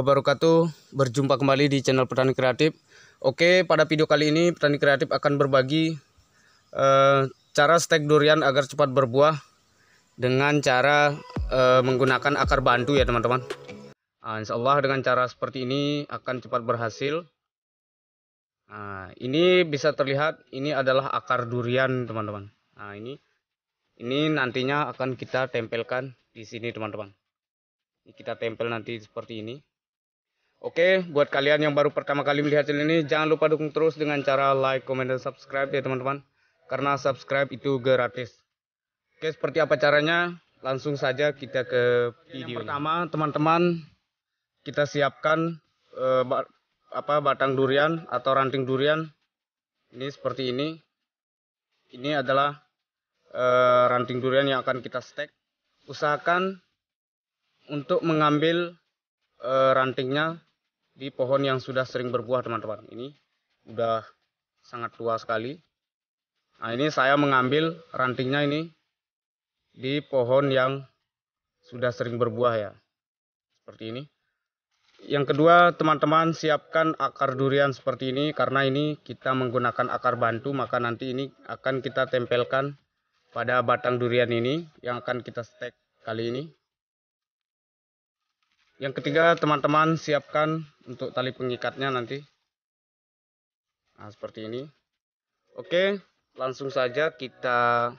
wabarakatuh Berjumpa kembali di channel Petani Kreatif Oke pada video kali ini Petani Kreatif akan berbagi e, Cara stek durian agar cepat berbuah Dengan cara e, menggunakan akar bantu ya teman-teman nah, Insya Allah dengan cara seperti ini akan cepat berhasil Nah ini bisa terlihat ini adalah akar durian teman-teman Nah ini ini nantinya akan kita tempelkan di sini teman-teman kita tempel nanti seperti ini Oke, buat kalian yang baru pertama kali melihat channel ini, jangan lupa dukung terus dengan cara like, comment, dan subscribe ya teman-teman. Karena subscribe itu gratis. Oke, seperti apa caranya? Langsung saja kita ke video. Yang pertama, teman-teman, kita siapkan uh, eh, bat, apa batang durian atau ranting durian. Ini seperti ini. Ini adalah uh, ranting durian yang akan kita stek. Usahakan untuk mengambil eh, rantingnya di pohon yang sudah sering berbuah teman-teman ini udah sangat tua sekali nah ini saya mengambil rantingnya ini di pohon yang sudah sering berbuah ya seperti ini yang kedua teman-teman siapkan akar durian seperti ini karena ini kita menggunakan akar bantu maka nanti ini akan kita tempelkan pada batang durian ini yang akan kita stek kali ini yang ketiga teman-teman siapkan untuk tali pengikatnya nanti nah seperti ini oke langsung saja kita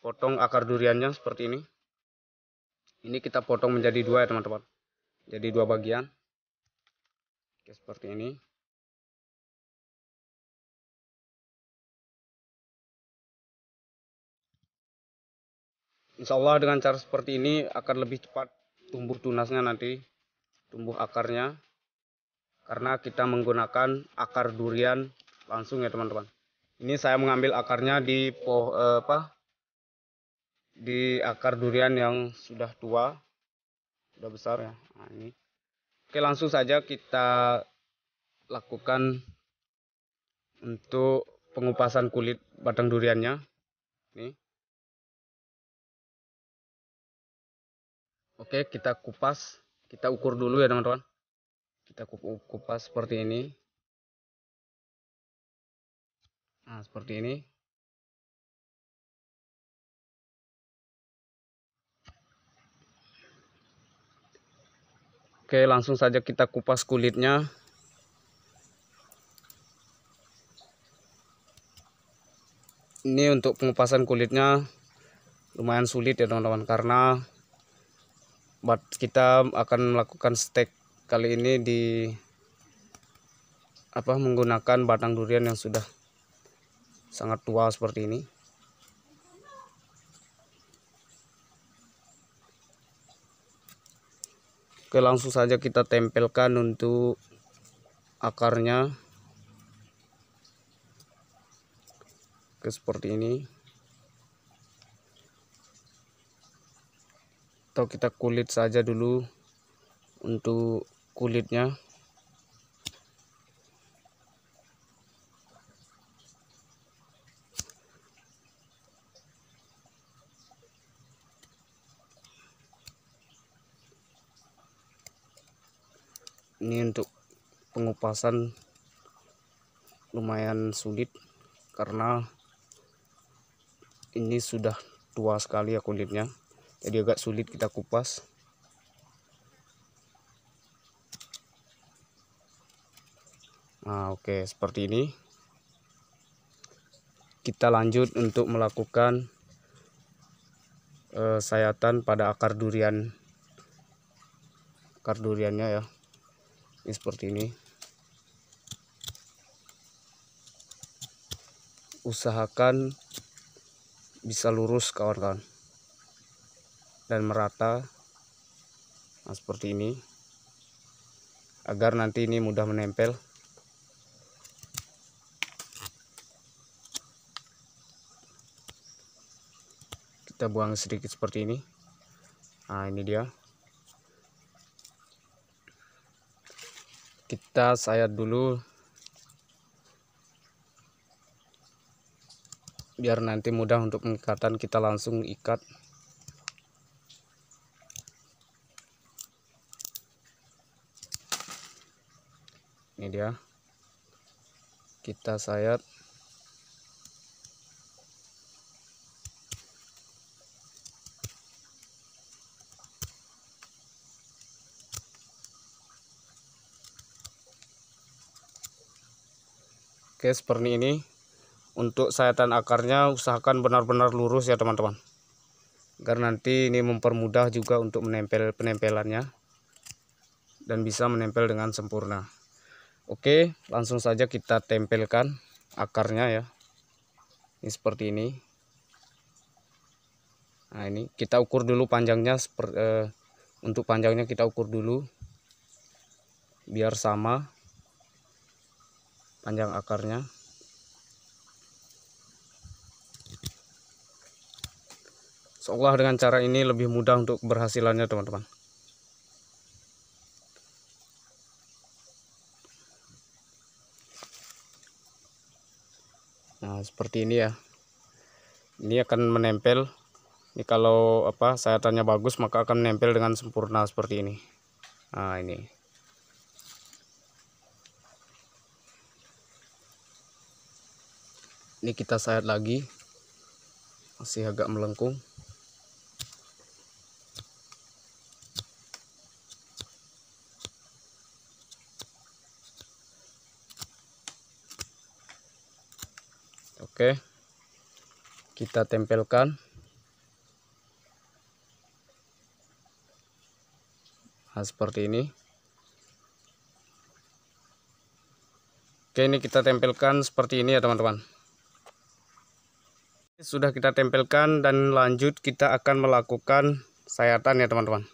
potong akar duriannya seperti ini ini kita potong menjadi dua ya teman-teman jadi dua bagian oke seperti ini Insya Allah dengan cara seperti ini akan lebih cepat tumbuh tunasnya nanti tumbuh akarnya karena kita menggunakan akar durian langsung ya teman-teman ini saya mengambil akarnya di poh eh, apa di akar durian yang sudah tua sudah besar ya nah, ini oke langsung saja kita lakukan untuk pengupasan kulit batang duriannya ini Oke, kita kupas, kita ukur dulu ya teman-teman kita kupas seperti ini nah seperti ini oke langsung saja kita kupas kulitnya ini untuk pengupasan kulitnya lumayan sulit ya teman-teman karena kita akan melakukan stek kali ini di apa menggunakan batang durian yang sudah sangat tua seperti ini Oke langsung saja kita tempelkan untuk akarnya ke seperti ini atau kita kulit saja dulu untuk kulitnya ini untuk pengupasan lumayan sulit karena ini sudah tua sekali ya kulitnya jadi agak sulit kita kupas Nah, oke, okay, seperti ini. Kita lanjut untuk melakukan uh, sayatan pada akar durian. Akar duriannya ya. Ini seperti ini. Usahakan bisa lurus kawan-kawan. Dan merata. Nah, seperti ini. Agar nanti ini mudah menempel. kita buang sedikit seperti ini nah ini dia kita sayat dulu biar nanti mudah untuk pengikatan kita langsung ikat ini dia kita sayat Oke seperti ini Untuk sayatan akarnya usahakan benar-benar lurus ya teman-teman Agar nanti ini mempermudah juga untuk menempel penempelannya Dan bisa menempel dengan sempurna Oke langsung saja kita tempelkan akarnya ya Ini seperti ini Nah ini kita ukur dulu panjangnya seperti, eh, Untuk panjangnya kita ukur dulu Biar sama panjang akarnya Seolah dengan cara ini lebih mudah untuk berhasilannya teman-teman Nah seperti ini ya Ini akan menempel Ini kalau apa sayatannya bagus maka akan menempel dengan sempurna seperti ini Nah ini ini kita sayat lagi masih agak melengkung oke kita tempelkan nah, seperti ini oke ini kita tempelkan seperti ini ya teman-teman sudah kita tempelkan dan lanjut kita akan melakukan sayatan ya teman-teman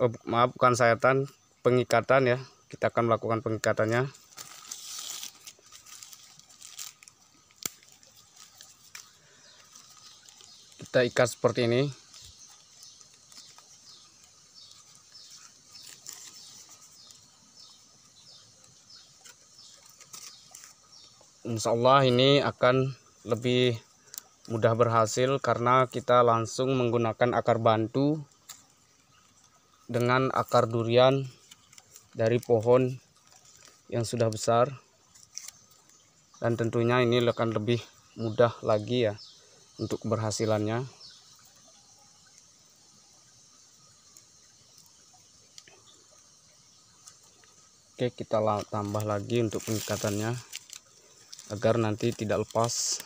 oh, maaf bukan sayatan pengikatan ya kita akan melakukan pengikatannya kita ikat seperti ini Insya Allah ini akan lebih mudah berhasil karena kita langsung menggunakan akar bantu dengan akar durian dari pohon yang sudah besar dan tentunya ini akan lebih mudah lagi ya untuk berhasilannya oke kita tambah lagi untuk pengikatannya agar nanti tidak lepas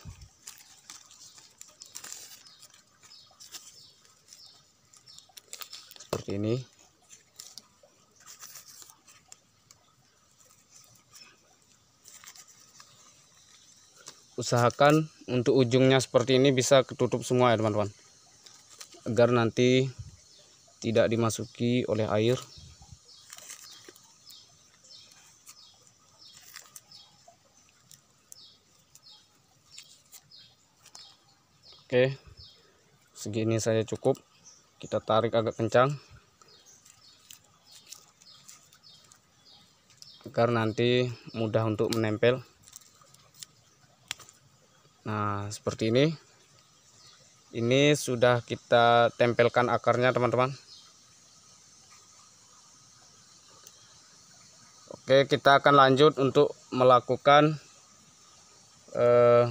seperti ini usahakan untuk ujungnya seperti ini bisa ketutup semua ya teman-teman agar nanti tidak dimasuki oleh air oke segini saja cukup kita tarik agak kencang agar nanti mudah untuk menempel nah seperti ini ini sudah kita tempelkan akarnya teman-teman Oke kita akan lanjut untuk melakukan eh,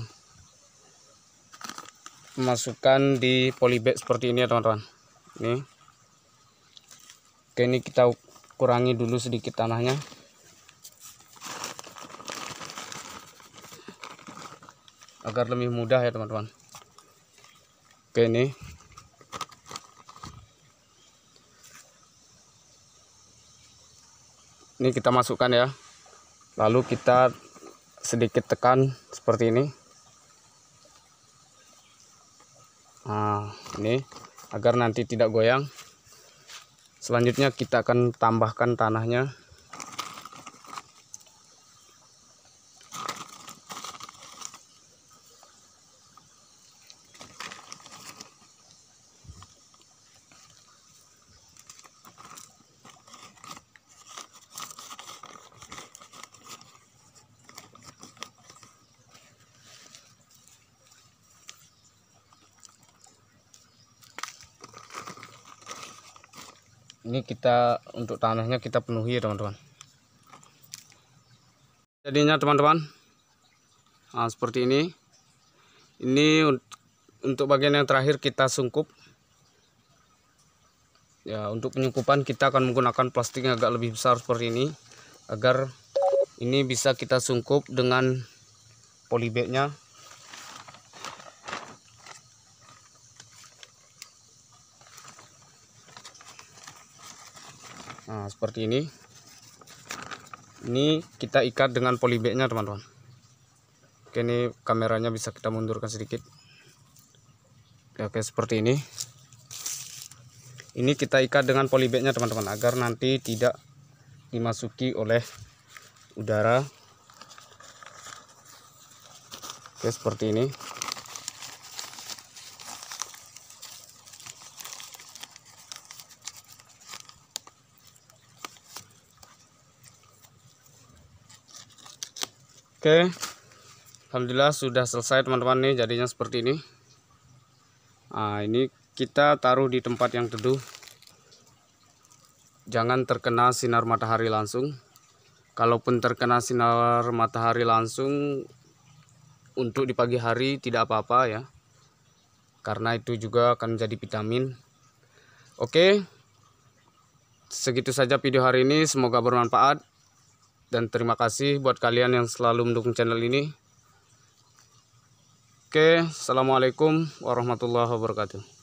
masukkan di polybag seperti ini ya teman-teman ini Oke ini kita kurangi dulu sedikit tanahnya agar lebih mudah ya teman-teman oke ini ini kita masukkan ya lalu kita sedikit tekan seperti ini nah ini agar nanti tidak goyang selanjutnya kita akan tambahkan tanahnya ini kita untuk tanahnya kita penuhi ya teman-teman jadinya teman-teman nah, seperti ini ini untuk bagian yang terakhir kita sungkup ya untuk penyungkupan kita akan menggunakan plastik yang agak lebih besar seperti ini agar ini bisa kita sungkup dengan polybagnya Nah, seperti ini ini kita ikat dengan polybagnya teman-teman oke ini kameranya bisa kita mundurkan sedikit ya, oke seperti ini ini kita ikat dengan polybagnya teman-teman agar nanti tidak dimasuki oleh udara oke seperti ini Oke Alhamdulillah sudah selesai teman-teman nih jadinya seperti ini Nah ini kita taruh di tempat yang teduh Jangan terkena sinar matahari langsung Kalaupun terkena sinar matahari langsung Untuk di pagi hari tidak apa-apa ya Karena itu juga akan menjadi vitamin Oke Segitu saja video hari ini semoga bermanfaat dan terima kasih buat kalian yang selalu mendukung channel ini oke assalamualaikum warahmatullahi wabarakatuh